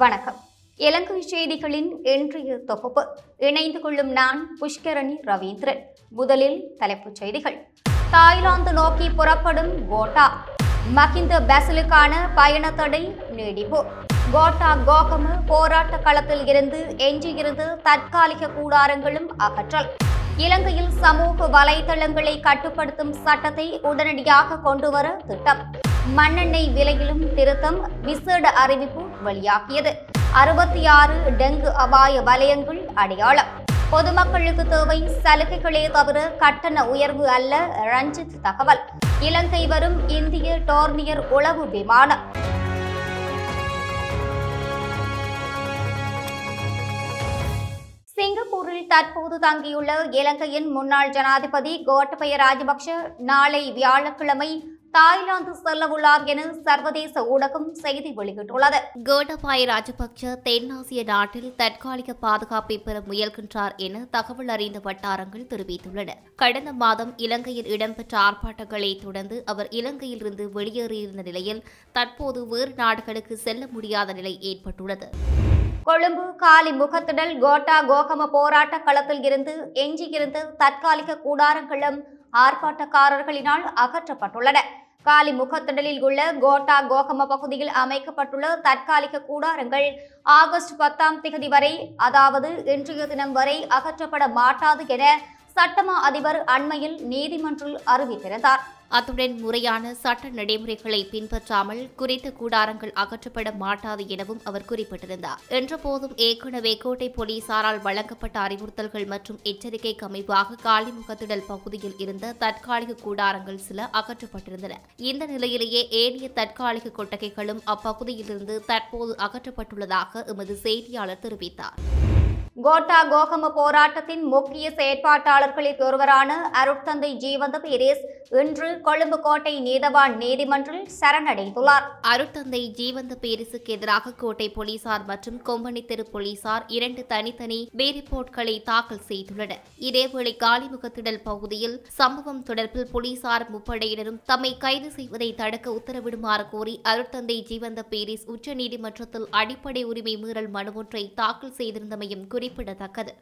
வணக்கம் இலங்கை செய்திகளின் இன்றைய தொகுப்பு இணைந்து கொள்ளும் நான் புஷ்கரணி ரவீந்திரன் முதலில் தலைப்புச் செய்திகள் தாய்லாந்து நோக்கி புறப்படும் கோட்டா மஹிந்த பேசலுக்கான பயண தடை நீடிப்பு கோட்டா கோகம போராட்ட களத்தில் இருந்து எஞ்சியிருந்து தற்காலிக கூடாரங்களும் அகற்றல் இலங்கையில் சமூக வலைதளங்களை கட்டுப்படுத்தும் சட்டத்தை உடனடியாக கொண்டுவர திட்டம் மண்ணெண்ணெய் விலையிலும் திருத்தம் விசேட அறிவிப்பு வெளியாகியது அறுபத்தி ஆறு டெங்கு அபாய வலயங்கள் அடையாளம் பொதுமக்களுக்கு தேவை சலுகைகளே தவிர கட்டண உயர்வு அல்ல ரஞ்சித் தகவல் இலங்கை வரும் இந்திய டோர்னியர் உளவு விமானம் சிங்கப்பூரில் தற்போது தங்கியுள்ள இலங்கையின் முன்னாள் ஜனாதிபதி கோட்டபய ராஜபக்ஷ நாளை வியாழக்கிழமை தாய்லாந்து செல்ல உள்ளார் என சர்வதேச ஊடகம் செய்தி வெளியிட்டுள்ளது கோடபாய ராஜபக்ச தென்னாசிய நாட்டில் தற்காலிக பாதுகாப்பை பெற முயல்கின்றார் என தகவல் அறிந்த வட்டாரங்கள் தெரிவித்துள்ளன கடந்த மாதம் இலங்கையில் இடம்பெற்ற ஆர்ப்பாட்டங்களை தொடர்ந்து அவர் இலங்கையிலிருந்து வெளியேறியிருந்த நிலையில் தற்போது வேறு நாடுகளுக்கு செல்ல முடியாத நிலை ஏற்பட்டுள்ளது கொழும்பு காலி முகத்திடல் கோட்டா கோகம போராட்ட களத்தில் இருந்து எஞ்சியிருந்த தற்காலிக கூடாரங்களும் ஆர்ப்பாட்டக்காரர்களினால் அகற்றப்பட்டுள்ளன காலி முகத்தண்டலில் உள்ள கோட்டா கோகம பகுதியில் அமைக்கப்பட்டுள்ள தற்காலிக கூடாரங்கள் ஆகஸ்ட் பத்தாம் திகதி வரை அதாவது இன்றைய தினம் வரை அகற்றப்பட மாட்டாது என சட்டமா அதிபர் அண்மையில் நீதிமன்றில் அறிவித்திருந்தார் அத்துடன் முறையான சட்ட நடைமுறைகளை பின்பற்றாமல் குறித்த கூடாரங்கள் அகற்றப்பட மாட்டாது எனவும் அவர் குறிப்பிட்டிருந்தார் என்றபோதும் ஏற்கனவே கோட்டை போலீசாரால் வழங்கப்பட்ட அறிவுறுத்தல்கள் மற்றும் எச்சரிக்கைக்கு அமைவாக காளிமுகத்திடல் பகுதியில் இருந்த தற்காலிக கூடாரங்கள் சில அகற்றப்பட்டிருந்தன இந்த நிலையிலேயே ஏனைய தற்காலிக கொட்டகைகளும் அப்பகுதியிலிருந்து தற்போது அகற்றப்பட்டுள்ளதாக எமது செய்தியாளர் தெரிவித்தார் கோட்டா கோகம போராட்டத்தின் முக்கிய செயற்பாட்டாளர்களில் ஒருவரான அருட்தந்தை ஜீவந்த பீரேஸ் இன்று கொழும்பு கோட்டை நீதவான் நீதிமன்றில் சரணடைந்துள்ளார் அருட்தந்தை ஜீவந்த பீரிஸுக்கு எதிராக கோட்டை போலீசார் மற்றும் கொம்பனித்தெரு போலீசார் இரண்டு தனித்தனி பேரிப்போர்ட்களை தாக்கல் செய்துள்ளனர் இதேவேளை காலிமுகத்திடல் பகுதியில் சம்பவம் தொடர்பில் போலீசார் முப்படையினரும் தம்மை கைது செய்வதை தடுக்க உத்தரவிடுமாறு கோரி அருட்தந்தை ஜீவந்த பீரிஸ் உச்சநீதிமன்றத்தில் அடிப்படை உரிமை மீறல் மனு ஒன்றை தாக்கல் செய்திருந்தமையும் குறிப்பிட்டார் குறிப்பிடத்தக்கது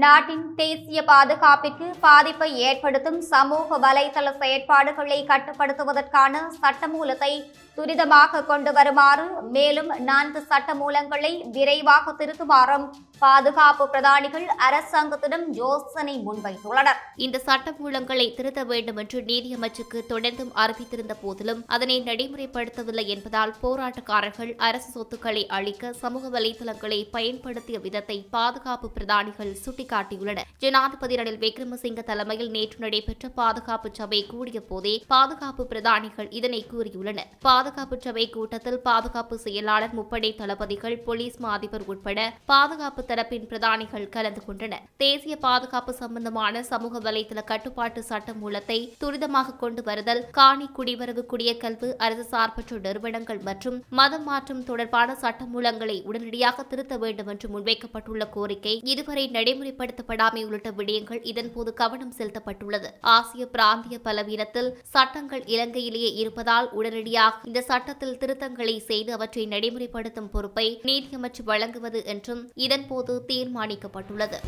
நாட்டின் தேசிய பாதுகாப்பிற்கு பாதிப்பை ஏற்படுத்தும் சமூக வலைதள செயற்பாடுகளை கட்டுப்படுத்துவதற்கான சட்டமூலத்தை துரிதமாக கொண்டு வருமாறு மேலும் நான்கு சட்டமூலங்களை விரைவாக திருத்துமாறும் பாதுகாப்பு பிரதானிகள் அரசாங்கத்திடம் யோசனை முன்வைத்துள்ளனர் இந்த சட்ட மூலங்களை திருத்த வேண்டும் என்று நீதியமைச்சுக்கு தொடர்ந்தும் அறிவித்திருந்த போதிலும் அதனை நடைமுறைப்படுத்தவில்லை என்பதால் போராட்டக்காரர்கள் அரசு சொத்துக்களை அளிக்க சமூக வலைதளங்களை பயன்படுத்திய விதத்தை பாதுகாப்பு பிரதானிகள் சுட்டிக்காட்டியுள்ளனர் ஜனாதிபதி ரணில் விக்ரமசிங்க தலைமையில் நேற்று நடைபெற்ற பாதுகாப்பு சபை கூடிய போதே பாதுகாப்பு பிரதானிகள் இதனை கூறியுள்ளனர் பாதுகாப்பு சபை கூட்டத்தில் பாதுகாப்பு செயலாளர் முப்படை தளபதிகள் போலீஸ் மாதிபர் உட்பட பாதுகாப்பு தரப்பின் பிரதானிகள் கலந்து கொண்டனர் தேசிய பாதுகாப்பு சம்பந்தமான சமூக வலைதள கட்டுப்பாட்டு சட்ட மூலத்தை துரிதமாக கொண்டு வருதல் காணி குடிவரவு குடியக்கல்வு அரசு சார்பற்ற நிறுவனங்கள் மற்றும் மதம் மாற்றம் தொடர்பான சட்ட மூலங்களை உடனடியாக திருத்த வேண்டும் என்று முன்வைக்கப்பட்டுள்ள கோரிக்கை இதுவரை நடைமுறைப்படுத்தப்படாமை உள்ளிட்ட விடயங்கள் இதன்போது கவனம் செலுத்தப்பட்டுள்ளது ஆசிய பிராந்திய பலவீனத்தில் சட்டங்கள் இலங்கையிலேயே இருப்பதால் உடனடியாக இந்த சட்டத்தில் திருத்தங்களை செய்து அவற்றை நடைமுறைப்படுத்தும் பொறுப்பை நீதியமைச்சு வழங்குவது என்றும் இதன்போது தற்போது தீர்மானிக்கப்பட்டுள்ளது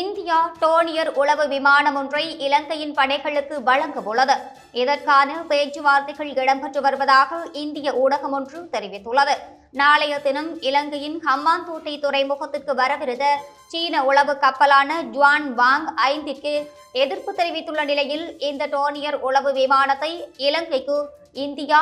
இந்தியா டோனியர் உளவு விமானம் ஒன்றை இலங்கையின் படைகளுக்கு வழங்க உள்ளது இதற்கான பேச்சுவார்த்தைகள் இடம்பெற்று வருவதாக இந்திய ஊடகம் ஒன்று தெரிவித்துள்ளது நாளைய தினம் இலங்கையின் ஹம்மாந்தோட்டை துறைமுகத்திற்கு வரவிருந்த சீன உளவு கப்பலான ஜுவான் வாங் ஐந்திற்கு எதிர்ப்பு தெரிவித்துள்ள நிலையில் இந்த டோனியர் உளவு விமானத்தை இலங்கைக்கு இந்தியா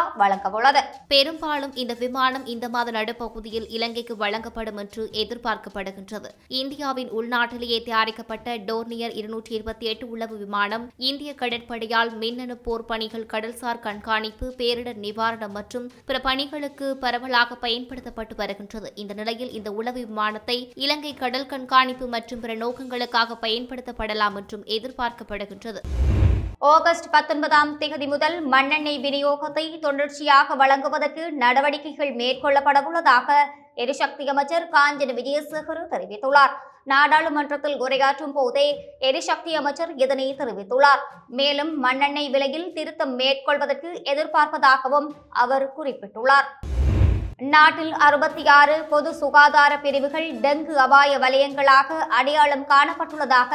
உள்ளது பெரும்பாலும் இந்த விமானம் இந்த மாத நடுப்பகுதியில் இலங்கைக்கு வழங்கப்படும் என்று எதிர்பார்க்கப்படுகின்றது இந்தியாவின் உள்நாட்டிலேயே தயாரிக்கப்பட்ட டோர்னியர் இருநூற்றி இருபத்தி எட்டு உளவு விமானம் இந்திய கடற்படையால் மின்னணு போர் பணிகள் கடல்சார் கண்காணிப்பு பேரிடர் நிவாரணம் மற்றும் பிற பணிகளுக்கு பரவலாக பயன்படுத்தப்பட்டு வருகின்றது இந்த நிலையில் இந்த உளவு விமானத்தை இலங்கை கடல் கண்காணிப்பு மற்றும் பிற நோக்கங்களுக்காக பயன்படுத்தப்படலாம் என்றும் எதிர்பார்க்கப்படுகின்றது ஆகஸ்ட் பத்தொன்பதாம் தேதி முதல் மண்ணெண்ணெய் விநியோகத்தை தொடர்ச்சியாக வழங்குவதற்கு நடவடிக்கைகள் மேற்கொள்ளப்படவுள்ளதாக எரிசக்தி அமைச்சர் காஞ்சன விஜயசேகர் தெரிவித்துள்ளார் நாடாளுமன்றத்தில் உரையாற்றும் போதே எரிசக்தி அமைச்சர் இதனை தெரிவித்துள்ளார் மேலும் மண்ணெண்ணெய் விலையில் திருத்தம் மேற்கொள்வதற்கு எதிர்பார்ப்பதாகவும் அவர் குறிப்பிட்டுள்ளார் நாட்டில் அறுபத்தி ஆறு பொது சுகாதார பிரிவுகள் டெங்கு அபாய வலயங்களாக அடையாளம் காணப்பட்டுள்ளதாக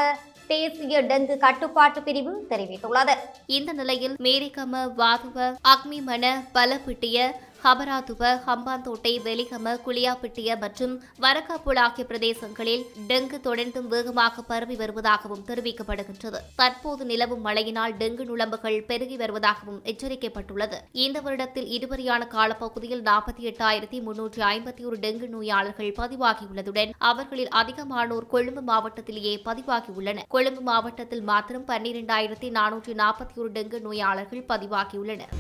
தேசிய டெங்கு கட்டுப்பாட்டு பிரிவு தெரிவித்துள்ளது இந்த நிலையில் மேரிகம வாதுவ அக்மிமன பலப்பிட்டிய ஹபராதுவ ஹம்பாந்தோட்டை வெலிகம குளியாப்பிட்டிய மற்றும் வரக்காப்புல் ஆகிய பிரதேசங்களில் டெங்கு தொடர்ந்தும் வேகமாக பரவி வருவதாகவும் தெரிவிக்கப்படுகின்றது தற்போது நிலவும் மழையினால் டெங்கு நுழம்புகள் பெருகி வருவதாகவும் எச்சரிக்கப்பட்டுள்ளது இந்த வருடத்தில் இதுவரையான காலப்பகுதியில் நாற்பத்தி எட்டாயிரத்தி முன்னூற்றி ஐம்பத்தி ஒரு டெங்கு நோயாளர்கள் பதிவாகியுள்ளதுடன் அவர்களில் அதிகமானோர் கொழும்பு மாவட்டத்திலேயே பதிவாகியுள்ளனர் கொழும்பு மாவட்டத்தில் மாத்திரம் பன்னிரண்டாயிரத்தி நானூற்றி நாற்பத்தி ஒரு டெங்கு நோயாளர்கள் பதிவாகியுள்ளனா்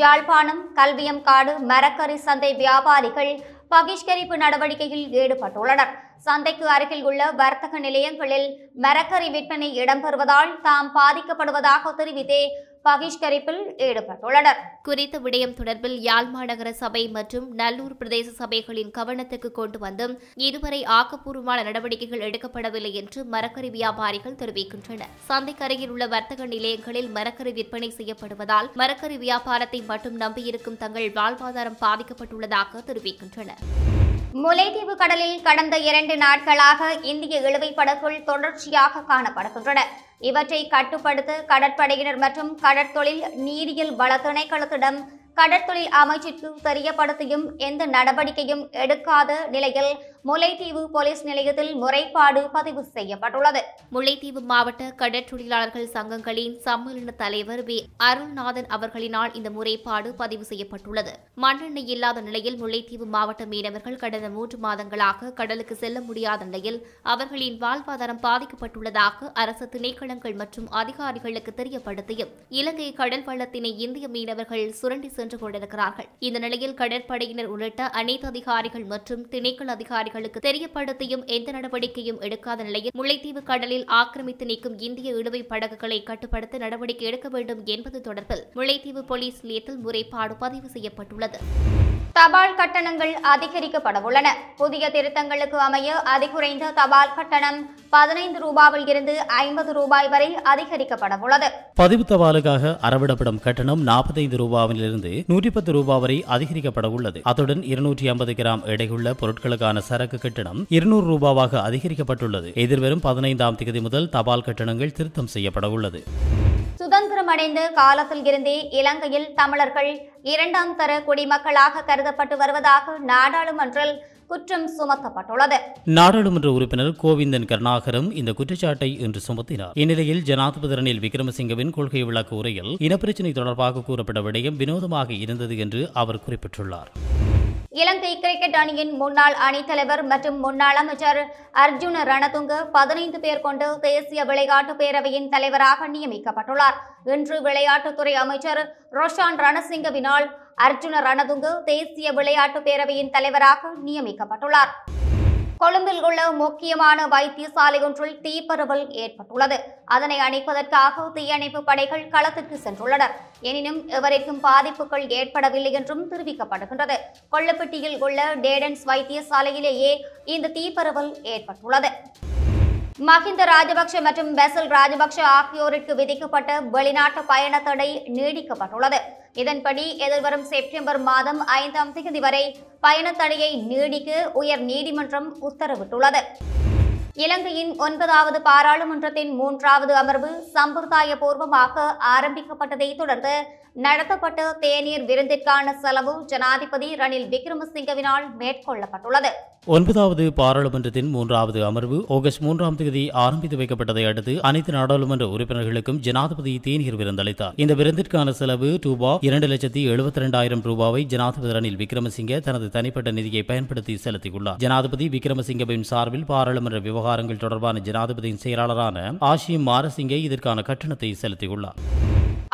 யாழ்ப்பாணம் கல்வியம் காடு மரக்கறி சந்தை வியாபாரிகள் பகிஷ்கரிப்பு நடவடிக்கையில் ஈடுபட்டுள்ளனர் சந்தைக்கு அருகில் உள்ள வர்த்தக நிலையங்களில் மரக்கறி விற்பனை இடம்பெறுவதால் தாம் பாதிக்கப்படுவதாக தெரிவித்தே பகிஷ்கரிப்பில் ஈடுபட்டுள்ளனர் குறித்த விடயம் தொடர்பில் யாழ் மாநகர சபை மற்றும் நல்லூர் பிரதேச சபைகளின் கவனத்துக்கு கொண்டு வந்தும் இதுவரை ஆக்கப்பூர்வமான நடவடிக்கைகள் எடுக்கப்படவில்லை என்று மரக்கறி வியாபாரிகள் தெரிவிக்கின்றனர் சந்தைக்கரையில் உள்ள வர்த்தக நிலையங்களில் மரக்கறி விற்பனை செய்யப்படுவதால் மரக்கறி வியாபாரத்தை மட்டும் நம்பியிருக்கும் தங்கள் வாழ்வாதாரம் பாதிக்கப்பட்டுள்ளதாக தெரிவிக்கின்றனர் முல்லைத்தீவு கடலில் கடந்த இரண்டு நாட்களாக இந்திய இழுவை படகுகள் தொடர்ச்சியாக காணப்படுகின்றன இவற்றை கட்டுப்படுத்த கடற்படையினர் மற்றும் கடற்தொழில் நீரியல் வள திணைக்களத்திடம் கடற்தொழில் அமைச்சிற்கு தெரியப்படுத்தியும் எந்த நடவடிக்கையும் எடுக்காத நிலையில் முல்லைத்தீவு போலீஸ் நிலையத்தில் முறைப்பாடு பதிவு செய்யப்பட்டுள்ளது முல்லைத்தீவு மாவட்ட கடற் தொழிலாளர்கள் சங்கங்களின் சம்மேளன தலைவர் வி அருள்நாதன் அவர்களினால் இந்த முறைப்பாடு பதிவு செய்யப்பட்டுள்ளது மண்ணெண்ணெய் இல்லாத நிலையில் முல்லைத்தீவு மாவட்ட மீனவர்கள் கடந்த மூன்று மாதங்களாக கடலுக்கு செல்ல முடியாத நிலையில் அவர்களின் வாழ்வாதாரம் பாதிக்கப்பட்டுள்ளதாக அரசு திணைக்களங்கள் மற்றும் அதிகாரிகளுக்கு தெரியப்படுத்தியும் இலங்கை கடல் வளத்தினை இந்திய மீனவர்கள் சுரண்டி சென்று கொண்டிருக்கிறார்கள் இந்த நிலையில் கடற்படையினர் உள்ளிட்ட அனைத்து அதிகாரிகள் மற்றும் திணைக்கள் அதிகாரிகள் அதிகாரிகளுக்கு தெரியப்படுத்தியும் எந்த நடவடிக்கையும் எடுக்காத நிலையில் முல்லைத்தீவு கடலில் ஆக்கிரமித்து நீக்கும் இந்திய இழுவை படகுகளை கட்டுப்படுத்த நடவடிக்கை எடுக்க வேண்டும் என்பது தொடர்பில் முல்லைத்தீவு போலீஸ் நிலையத்தில் முறைப்பாடு பதிவு செய்யப்பட்டுள்ளது தபால் கட்டணங்கள் அதிகரிக்கப்படவுள்ளன புதிய திருத்தங்களுக்கு அமைய அதிகுறைந்த தபால் கட்டணம் பதினைந்து ரூபாவில் இருந்து ஐம்பது ரூபாய் வரை அதிகரிக்கப்படவுள்ளது பதிவு தபாலுக்காக அறவிடப்படும் கட்டணம் நாற்பத்தைந்து ரூபாவிலிருந்து நூற்றி பத்து ரூபாய் வரை அதிகரிக்கப்படவுள்ளது அத்துடன் இருநூற்றி ஐம்பது கிராம் எடையுள்ள பொருட்களுக்கான சரக்கு கட்டணம் இருநூறு ரூபாவாக அதிகரிக்கப்பட்டுள்ளது எதிர்வரும் பதினைந்தாம் தேதி முதல் தபால் கட்டணங்கள் திருத்தம் செய்யப்பட உள்ளது சுதந்திரமடைந்த காலத்தில் இருந்தே இலங்கையில் தமிழர்கள் இரண்டாம் தர குடிமக்களாக கருதப்பட்டு வருவதாக நாடாளுமன்றில் குற்றம் சுமத்தப்பட்டுள்ளது நாடாளுமன்ற உறுப்பினர் கோவிந்தன் கருணாகரும் இந்த குற்றச்சாட்டை இன்று சுமத்தினார் இந்நிலையில் ஜனாதிபதி ரணில் விக்ரமசிங்கவின் கொள்கை விளக்கு உரையில் இனப்பிரச்சினை தொடர்பாக கூறப்பட்ட விடயம் வினோதமாக இருந்தது என்று அவர் குறிப்பிட்டுள்ளார் இலங்கை கிரிக்கெட் அணியின் முன்னாள் தலைவர் மற்றும் முன்னாள் அமைச்சர் அர்ஜுன ரணதுங்க பதினைந்து பேர் கொண்டு தேசிய விளையாட்டு பேரவையின் தலைவராக நியமிக்கப்பட்டுள்ளார் இன்று விளையாட்டுத்துறை அமைச்சர் ரோஷான் ரணசிங்கவினால் அர்ஜுன ரணதுங்கு தேசிய விளையாட்டு பேரவையின் தலைவராக நியமிக்கப்பட்டுள்ளார் கொழும்பில் உள்ள முக்கியமான வைத்தியசாலை ஒன்றில் தீப்பரவல் ஏற்பட்டுள்ளது அதனை அணைப்பதற்காக தீயணைப்பு படைகள் களத்துக்கு சென்றுள்ளனர் எனினும் எவருக்கும் பாதிப்புகள் ஏற்படவில்லை என்றும் தெரிவிக்கப்படுகின்றது கொள்ளப்பட்டியில் உள்ள டேடன்ஸ் வைத்தியசாலையிலேயே இந்த தீப்பரவல் ஏற்பட்டுள்ளது மஹிந்த ராஜபக்ஷ மற்றும் பெசல் ராஜபக்ஷ ஆகியோருக்கு விதிக்கப்பட்ட வெளிநாட்டு பயண தடை நீடிக்கப்பட்டுள்ளது இதன்படி எதிர்வரும் செப்டம்பர் மாதம் ஐந்தாம் தேதி வரை பயண தடையை நீடிக்க உயர் நீதிமன்றம் உத்தரவிட்டுள்ளது இலங்கையின் ஒன்பதாவது பாராளுமன்றத்தின் மூன்றாவது அமர்வு சம்பிரதாய பூர்வமாக ஆரம்பிக்கப்பட்டதை தொடர்ந்து நடத்தப்பட்ட தேநீர் விருந்திற்கான செலவு ஜனாதிபதி ரணில் விக்ரமசிங்கவினால் மேற்கொள்ளப்பட்டுள்ளது ஒன்பதாவது பாராளுமன்றத்தின் மூன்றாவது அமர்வு ஆகஸ்ட் மூன்றாம் தேதி ஆரம்பித்து வைக்கப்பட்டதை அடுத்து அனைத்து நாடாளுமன்ற உறுப்பினர்களுக்கும் ஜனாதிபதி தேநீர் விருந்தளித்தார் இந்த விருந்திற்கான செலவு ரூபா இரண்டு லட்சத்தி எழுபத்தி இரண்டாயிரம் ரூபாவை ஜனாதிபதி ரணில் விக்ரமசிங்க தனது தனிப்பட்ட நிதியை பயன்படுத்தி செலுத்தியுள்ளார் ஜனாதிபதி விக்ரமசிங்கவின் சார்பில் பாராளுமன்ற விவகாரம் விவகாரங்கள் தொடர்பான ஜனாதிபதியின் செயலாளரான ஆஷி மாரசிங்கே இதற்கான கட்டணத்தை செலுத்தியுள்ளார்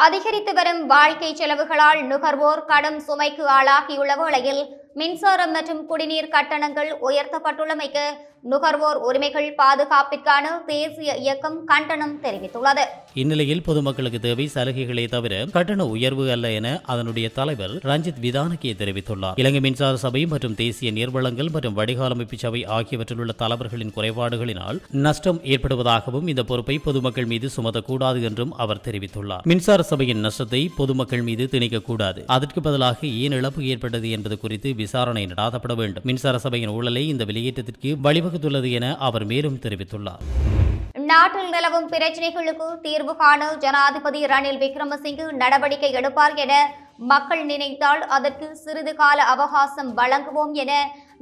அதிகரித்து வரும் வாழ்க்கை செலவுகளால் நுகர்வோர் கடும் சுமைக்கு ஆளாகியுள்ள வேளையில் மின்சாரம் மற்றும் குடிநீர் கட்டணங்கள் உயர்த்தப்பட்டுள்ளமைக்கு நுகர்வோர் உரிமைகள் பாதுகாப்பிற்கான தேசிய இயக்கம் கண்டனம் தெரிவித்துள்ளது இந்நிலையில் பொதுமக்களுக்கு தேவை சலுகைகளை தவிர கட்டண உயர்வு அல்ல என அதனுடைய தலைவர் ரஞ்சித் விதானகே தெரிவித்துள்ளார் இலங்கை மின்சார சபை மற்றும் தேசிய நீர்வளங்கள் மற்றும் வடிகாலமைப்பு சபை ஆகியவற்றில் உள்ள தலைவர்களின் குறைபாடுகளினால் நஷ்டம் ஏற்படுவதாகவும் இந்த பொறுப்பை பொதுமக்கள் மீது சுமத்தக்கூடாது என்றும் அவர் தெரிவித்துள்ளார் மின்சார சபையின் நஷ்டத்தை பொதுமக்கள் மீது திணிக்கக்கூடாது அதற்கு பதிலாக ஏன் இழப்பு ஏற்பட்டது என்பது குறித்து விசாரணை நடாத்தப்பட வேண்டும் மின்சார சபையின் ஊழலை இந்த வெளியேற்றத்திற்கு வழிவகை வகுத்துள்ளது என அவர் மேலும் தெரிவித்துள்ளார் நாட்டில் நிலவும் பிரச்சினைகளுக்கு தீர்வு காண ஜனாதிபதி ரணில் விக்ரமசிங்கு நடவடிக்கை எடுப்பார் என மக்கள் நினைத்தால் அதற்கு சிறிது கால அவகாசம் வழங்குவோம் என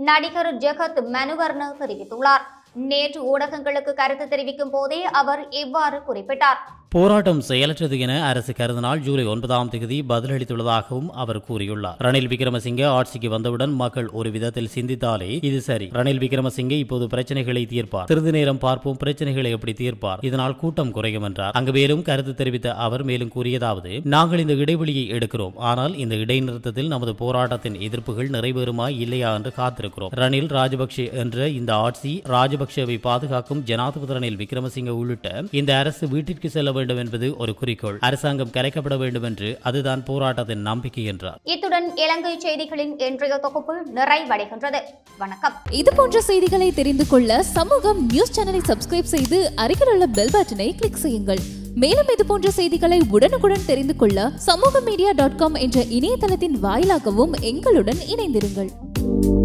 நடிகர் ஜெகத் மனுவர்னு தெரிவித்துள்ளார் நேற்று ஊடகங்களுக்கு கருத்து தெரிவிக்கும் போதே அவர் இவ்வாறு குறிப்பிட்டார் போராட்டம் செயலற்றது என அரசு கருதினால் ஜூலை ஒன்பதாம் தேதி பதிலளித்துள்ளதாகவும் அவர் கூறியுள்ளார் ரணில் விக்ரமசிங்கே ஆட்சிக்கு வந்தவுடன் மக்கள் ஒரு விதத்தில் சிந்தித்தாலே இது சரி ரணில் விக்ரமசிங்கே இப்போது பிரச்சனைகளை தீர்ப்பார் சிறிது நேரம் பார்ப்போம் பிரச்சனைகளை எப்படி தீர்ப்பார் இதனால் கூட்டம் குறையும் என்றார் அங்கு மேலும் கருத்து தெரிவித்த அவர் மேலும் கூறியதாவது நாங்கள் இந்த இடைவெளியை எடுக்கிறோம் ஆனால் இந்த இடைநிறுத்தத்தில் நமது போராட்டத்தின் எதிர்ப்புகள் நிறைவேறுமா இல்லையா என்று காத்திருக்கிறோம் ரணில் ராஜபக்சே என்ற இந்த ஆட்சி ராஜபக்சேவை பாதுகாக்கும் ஜனாதிபதி ரணில் விக்ரமசிங்க உள்ளிட்ட இந்த அரசு வீட்டிற்கு செல்ல வேண்டும் என்பது ஒரு குறிக்கோள் அரசாங்கம் கலைக்கப்பட வேண்டும் என்று அதுதான் போராட்டத்தின் நம்பிக்கை என்றார் இத்துடன் இலங்கை செய்திகளின் இன்றைய தொகுப்பு நிறைவடைகின்றது வணக்கம் இது போன்ற செய்திகளை தெரிந்து கொள்ள சமூகம் நியூஸ் சேனலை சப்ஸ்கிரைப் செய்து அருகில் உள்ள பெல் பட்டனை கிளிக் செய்யுங்கள் மேலும் இது போன்ற செய்திகளை உடனுக்குடன் தெரிந்து கொள்ள சமூக மீடியா டாட் காம் என்ற இணையதளத்தின் வாயிலாகவும் எங்களுடன் இணைந்திருங்கள்